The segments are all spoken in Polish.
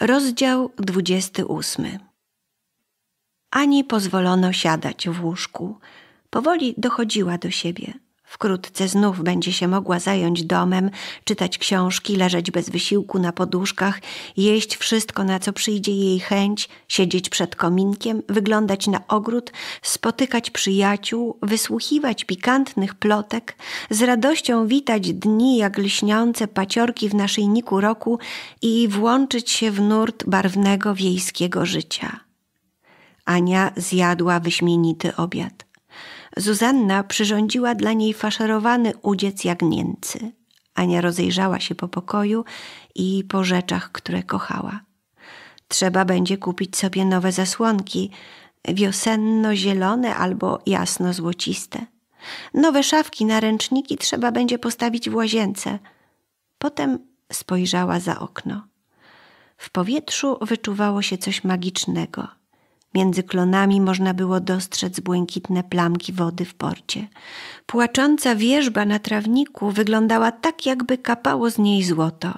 Rozdział 28. Ani pozwolono siadać w łóżku. Powoli dochodziła do siebie. Wkrótce znów będzie się mogła zająć domem, czytać książki, leżeć bez wysiłku na poduszkach, jeść wszystko, na co przyjdzie jej chęć, siedzieć przed kominkiem, wyglądać na ogród, spotykać przyjaciół, wysłuchiwać pikantnych plotek, z radością witać dni jak lśniące paciorki w naszyjniku roku i włączyć się w nurt barwnego wiejskiego życia. Ania zjadła wyśmienity obiad. Zuzanna przyrządziła dla niej faszerowany udziec jagnięcy. Ania rozejrzała się po pokoju i po rzeczach, które kochała. Trzeba będzie kupić sobie nowe zasłonki, wiosenno-zielone albo jasno-złociste. Nowe szafki na ręczniki trzeba będzie postawić w łazience. Potem spojrzała za okno. W powietrzu wyczuwało się coś magicznego – Między klonami można było dostrzec błękitne plamki wody w porcie. Płacząca wierzba na trawniku wyglądała tak, jakby kapało z niej złoto.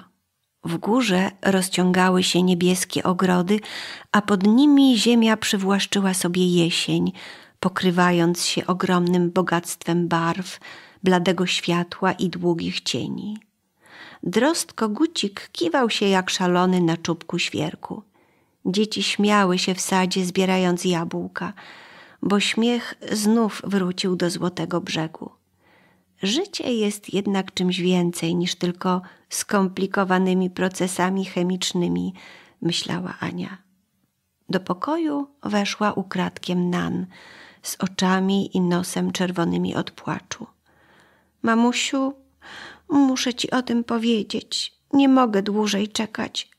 W górze rozciągały się niebieskie ogrody, a pod nimi ziemia przywłaszczyła sobie jesień, pokrywając się ogromnym bogactwem barw, bladego światła i długich cieni. Drostko gucik kiwał się jak szalony na czubku świerku – Dzieci śmiały się w sadzie, zbierając jabłka, bo śmiech znów wrócił do złotego brzegu. Życie jest jednak czymś więcej niż tylko skomplikowanymi procesami chemicznymi, myślała Ania. Do pokoju weszła ukradkiem Nan, z oczami i nosem czerwonymi od płaczu. Mamusiu, muszę ci o tym powiedzieć. Nie mogę dłużej czekać.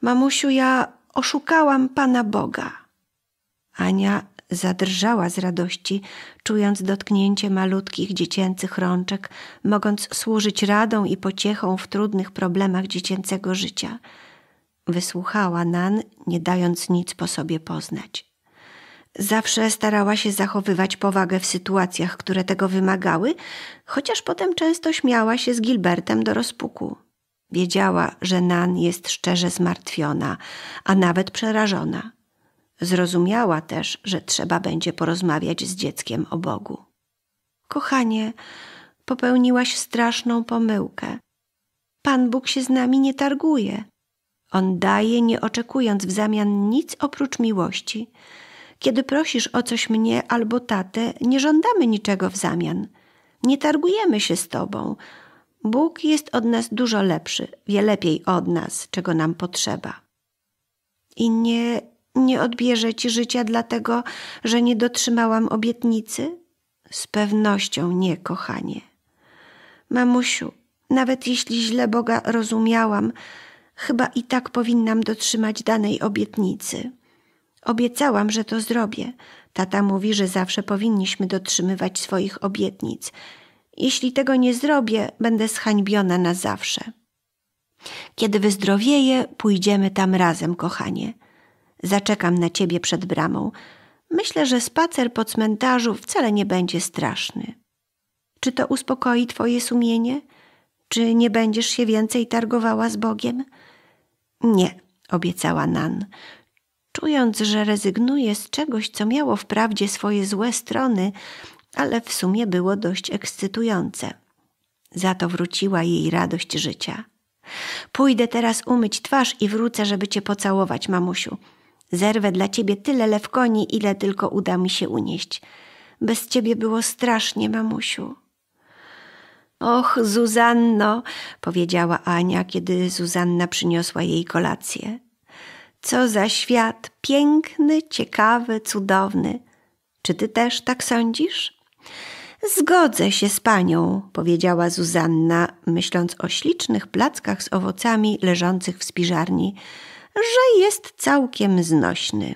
Mamusiu, ja Oszukałam Pana Boga. Ania zadrżała z radości, czując dotknięcie malutkich dziecięcych rączek, mogąc służyć radą i pociechą w trudnych problemach dziecięcego życia. Wysłuchała Nan, nie dając nic po sobie poznać. Zawsze starała się zachowywać powagę w sytuacjach, które tego wymagały, chociaż potem często śmiała się z Gilbertem do rozpuku. Wiedziała, że Nan jest szczerze zmartwiona, a nawet przerażona. Zrozumiała też, że trzeba będzie porozmawiać z dzieckiem o Bogu. Kochanie, popełniłaś straszną pomyłkę. Pan Bóg się z nami nie targuje. On daje, nie oczekując w zamian nic oprócz miłości. Kiedy prosisz o coś mnie albo tatę, nie żądamy niczego w zamian. Nie targujemy się z tobą, Bóg jest od nas dużo lepszy, wie lepiej od nas, czego nam potrzeba. I nie, nie odbierze ci życia dlatego, że nie dotrzymałam obietnicy? Z pewnością nie, kochanie. Mamusiu, nawet jeśli źle Boga rozumiałam, chyba i tak powinnam dotrzymać danej obietnicy. Obiecałam, że to zrobię. Tata mówi, że zawsze powinniśmy dotrzymywać swoich obietnic jeśli tego nie zrobię, będę zhańbiona na zawsze. Kiedy wyzdrowieję, pójdziemy tam razem, kochanie. Zaczekam na ciebie przed bramą. Myślę, że spacer po cmentarzu wcale nie będzie straszny. Czy to uspokoi twoje sumienie? Czy nie będziesz się więcej targowała z Bogiem? Nie, obiecała Nan. Czując, że rezygnuje z czegoś, co miało wprawdzie swoje złe strony, ale w sumie było dość ekscytujące. Za to wróciła jej radość życia. Pójdę teraz umyć twarz i wrócę, żeby cię pocałować, mamusiu. Zerwę dla ciebie tyle lewkoni, ile tylko uda mi się unieść. Bez ciebie było strasznie, mamusiu. Och, Zuzanno, powiedziała Ania, kiedy Zuzanna przyniosła jej kolację. Co za świat piękny, ciekawy, cudowny. Czy ty też tak sądzisz? Zgodzę się z panią, powiedziała Zuzanna, myśląc o ślicznych plackach z owocami leżących w spiżarni, że jest całkiem znośny.